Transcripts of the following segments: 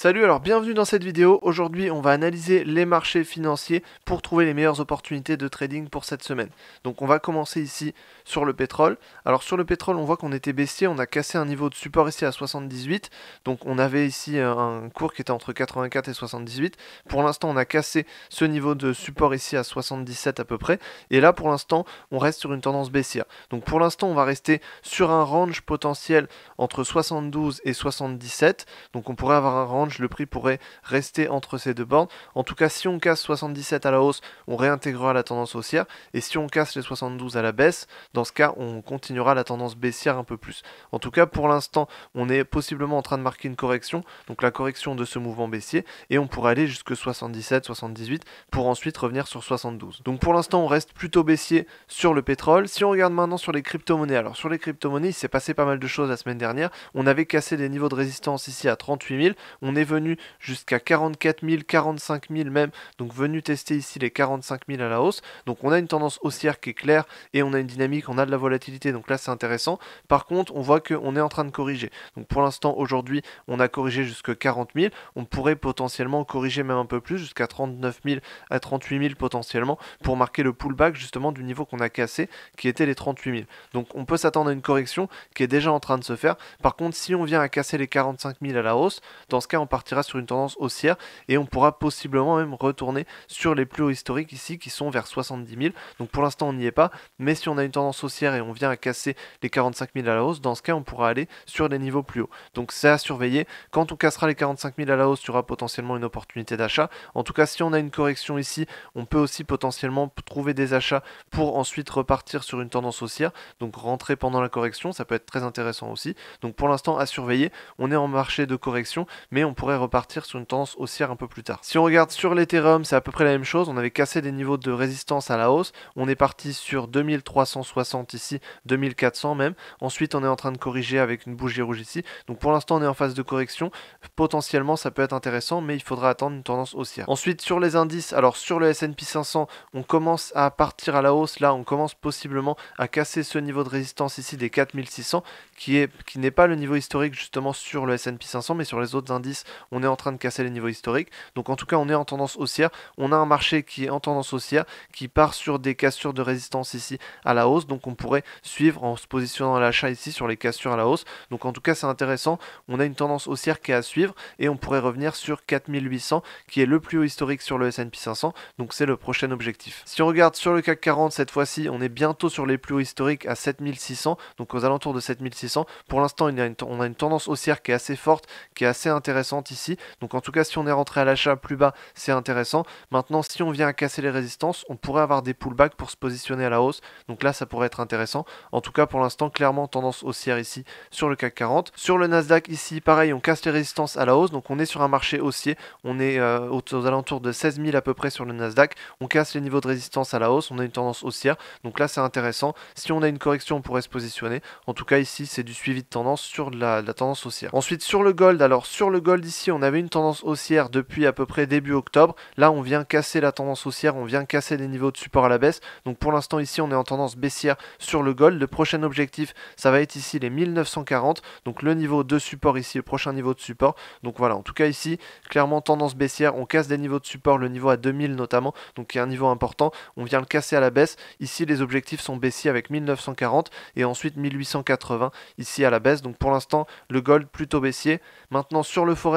Salut, alors bienvenue dans cette vidéo. Aujourd'hui, on va analyser les marchés financiers pour trouver les meilleures opportunités de trading pour cette semaine. Donc on va commencer ici sur le pétrole. Alors sur le pétrole, on voit qu'on était baissier, on a cassé un niveau de support ici à 78. Donc on avait ici euh, un cours qui était entre 84 et 78. Pour l'instant, on a cassé ce niveau de support ici à 77 à peu près. Et là, pour l'instant, on reste sur une tendance baissière. Donc pour l'instant, on va rester sur un range potentiel entre 72 et 77. Donc on pourrait avoir un range le prix pourrait rester entre ces deux bornes. En tout cas, si on casse 77 à la hausse, on réintégrera la tendance haussière. Et si on casse les 72 à la baisse, dans ce cas, on continuera la tendance baissière un peu plus. En tout cas, pour l'instant, on est possiblement en train de marquer une correction, donc la correction de ce mouvement baissier, et on pourrait aller jusque 77, 78 pour ensuite revenir sur 72. Donc pour l'instant, on reste plutôt baissier sur le pétrole. Si on regarde maintenant sur les crypto-monnaies, alors sur les crypto-monnaies, il s'est passé pas mal de choses la semaine dernière. On avait cassé des niveaux de résistance ici à 38 000. On est venu jusqu'à 44 000, 45 000 même, donc venu tester ici les 45 000 à la hausse. Donc on a une tendance haussière qui est claire et on a une dynamique, on a de la volatilité, donc là c'est intéressant. Par contre, on voit qu'on est en train de corriger. Donc pour l'instant, aujourd'hui, on a corrigé jusqu'à 40 000, on pourrait potentiellement corriger même un peu plus, jusqu'à 39 000 à 38 000 potentiellement, pour marquer le pullback justement du niveau qu'on a cassé, qui était les 38 000. Donc on peut s'attendre à une correction qui est déjà en train de se faire. Par contre, si on vient à casser les 45 000 à la hausse, dans ce cas, on partira sur une tendance haussière et on pourra possiblement même retourner sur les plus hauts historiques ici qui sont vers 70 000. Donc pour l'instant, on n'y est pas, mais si on a une tendance haussière et on vient à casser les 45 000 à la hausse, dans ce cas, on pourra aller sur les niveaux plus hauts. Donc c'est à surveiller. Quand on cassera les 45 000 à la hausse, tu y aura potentiellement une opportunité d'achat. En tout cas, si on a une correction ici, on peut aussi potentiellement trouver des achats pour ensuite repartir sur une tendance haussière. Donc rentrer pendant la correction, ça peut être très intéressant aussi. Donc pour l'instant, à surveiller. On est en marché de correction, mais on on pourrait repartir sur une tendance haussière un peu plus tard. Si on regarde sur l'Ethereum, c'est à peu près la même chose. On avait cassé des niveaux de résistance à la hausse. On est parti sur 2360 ici, 2400 même. Ensuite, on est en train de corriger avec une bougie rouge ici. Donc pour l'instant, on est en phase de correction. Potentiellement, ça peut être intéressant, mais il faudra attendre une tendance haussière. Ensuite, sur les indices, alors sur le S&P 500, on commence à partir à la hausse. Là, on commence possiblement à casser ce niveau de résistance ici des 4600 qui qui n'est pas le niveau historique justement sur le S&P 500 mais sur les autres indices on est en train de casser les niveaux historiques. Donc en tout cas, on est en tendance haussière. On a un marché qui est en tendance haussière, qui part sur des cassures de résistance ici à la hausse. Donc on pourrait suivre en se positionnant à l'achat ici sur les cassures à la hausse. Donc en tout cas, c'est intéressant. On a une tendance haussière qui est à suivre et on pourrait revenir sur 4800 qui est le plus haut historique sur le S&P 500. Donc c'est le prochain objectif. Si on regarde sur le CAC 40 cette fois-ci, on est bientôt sur les plus hauts historiques à 7600, donc aux alentours de 7600. Pour l'instant, on a une tendance haussière qui est assez forte, qui est assez intéressante ici. Donc en tout cas, si on est rentré à l'achat plus bas, c'est intéressant. Maintenant, si on vient à casser les résistances, on pourrait avoir des pullbacks pour se positionner à la hausse. Donc là, ça pourrait être intéressant. En tout cas, pour l'instant, clairement tendance haussière ici sur le CAC 40. Sur le Nasdaq ici, pareil, on casse les résistances à la hausse. Donc on est sur un marché haussier. On est euh, aux, alentours de 16 000 à peu près sur le Nasdaq. On casse les niveaux de résistance à la hausse. On a une tendance haussière. Donc là, c'est intéressant. Si on a une correction, on pourrait se positionner. En tout cas, ici, c'est du suivi de tendance sur la tendance haussière. Ensuite, sur le gold, alors sur le gold, ici, on avait une tendance haussière depuis à peu près début octobre. Là, on vient casser la tendance haussière, on vient casser les niveaux de support à la baisse. Donc pour l'instant, ici, on est en tendance baissière sur le gold. Le prochain objectif, ça va être ici les 1940. Donc le niveau de support ici, le prochain niveau de support. Donc voilà, en tout cas ici, clairement tendance baissière. On casse des niveaux de support, le niveau à 2000 notamment, donc qui est un niveau important. On vient le casser à la baisse. Ici, les objectifs sont baissiers avec 1940 et ensuite 1880 ici à la baisse. Donc pour l'instant, le gold plutôt baissier. Maintenant, sur le fond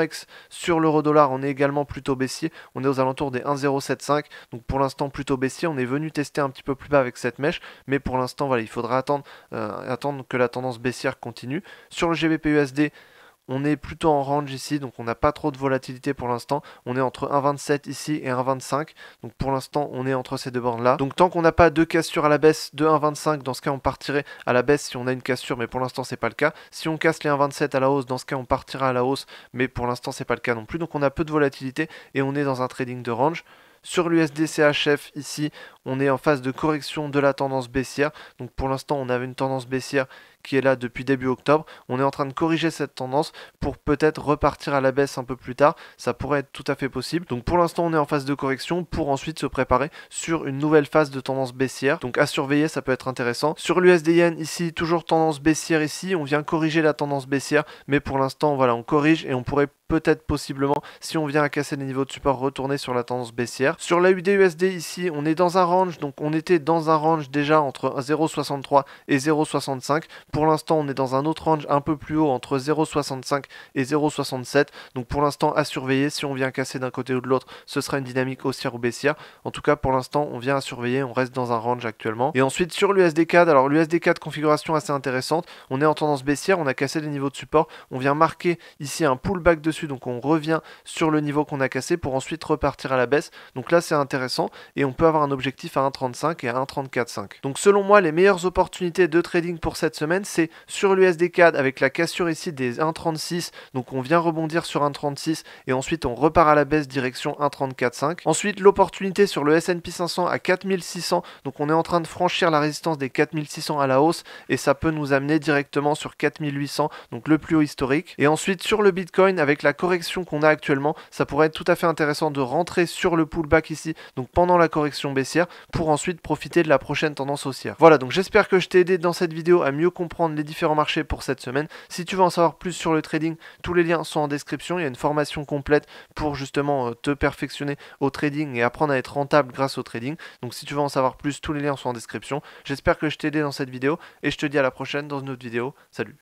sur l'euro dollar, on est également plutôt baissier. On est aux alentours des 1,075. Donc pour l'instant, plutôt baissier. On est venu tester un petit peu plus bas avec cette mèche. Mais pour l'instant, voilà, il faudra attendre, euh, que la tendance baissière continue. Sur le GBPUSD... On est plutôt en range ici, donc on n'a pas trop de volatilité pour l'instant. On est entre 1,27 ici et 1,25. Donc pour l'instant, on est entre ces deux bornes-là. Donc tant qu'on n'a pas de cassure à la baisse de 1,25, dans ce cas, on partirait à la baisse si on a une cassure, mais pour l'instant, c'est pas le cas. Si on casse les 1,27 à la hausse, dans ce cas, on partira à la hausse, mais pour l'instant, c'est pas le cas non plus. Donc on a peu de volatilité et on est dans un trading de range. Sur l'USDCHF ici, on est en phase de correction de la tendance baissière. Donc pour l'instant, on avait une tendance baissière qui est là depuis début octobre. On est en train de corriger cette tendance pour peut-être repartir à la baisse un peu plus tard. Ça pourrait être tout à fait possible. Donc pour l'instant, on est en phase de correction pour ensuite se préparer sur une nouvelle phase de tendance baissière. Donc à surveiller, ça peut être intéressant. Sur l'USD ici, toujours tendance baissière ici. On vient corriger la tendance baissière. Mais pour l'instant, voilà, on corrige et on pourrait peut-être possiblement, si on vient à casser les niveaux de support, retourner sur la tendance baissière. Sur la USD ici, on est dans un donc on était dans un range déjà entre 0,63 et 0,65. Pour l'instant, on est dans un autre range un peu plus haut entre 0,65 et 0,67. Donc pour l'instant, à surveiller. Si on vient casser d'un côté ou de l'autre, ce sera une dynamique haussière ou baissière. En tout cas, pour l'instant, on vient à surveiller. On reste dans un range actuellement. Et ensuite, sur l'USD4, alors l'USD4 configuration assez intéressante. On est en tendance baissière. On a cassé les niveaux de support. On vient marquer ici un pullback dessus. Donc on revient sur le niveau qu'on a cassé pour ensuite repartir à la baisse. Donc là, c'est intéressant. Et on peut avoir un objectif à 1,35 et à 1,34,5. Donc selon moi, les meilleures opportunités de trading pour cette semaine, c'est sur l'USD CAD avec la cassure ici des 1,36. Donc on vient rebondir sur 1,36 et ensuite on repart à la baisse direction 1,34,5. Ensuite, l'opportunité sur le S&P 500 à 4600. Donc on est en train de franchir la résistance des 4600 à la hausse et ça peut nous amener directement sur 4800, donc le plus haut historique. Et ensuite sur le Bitcoin, avec la correction qu'on a actuellement, ça pourrait être tout à fait intéressant de rentrer sur le pullback ici, donc pendant la correction baissière, pour ensuite profiter de la prochaine tendance haussière. Voilà, donc j'espère que je t'ai aidé dans cette vidéo à mieux comprendre les différents marchés pour cette semaine. Si tu veux en savoir plus sur le trading, tous les liens sont en description. Il y a une formation complète pour justement euh, te perfectionner au trading et apprendre à être rentable grâce au trading. Donc si tu veux en savoir plus, tous les liens sont en description. J'espère que je t'ai aidé dans cette vidéo et je te dis à la prochaine dans une autre vidéo. Salut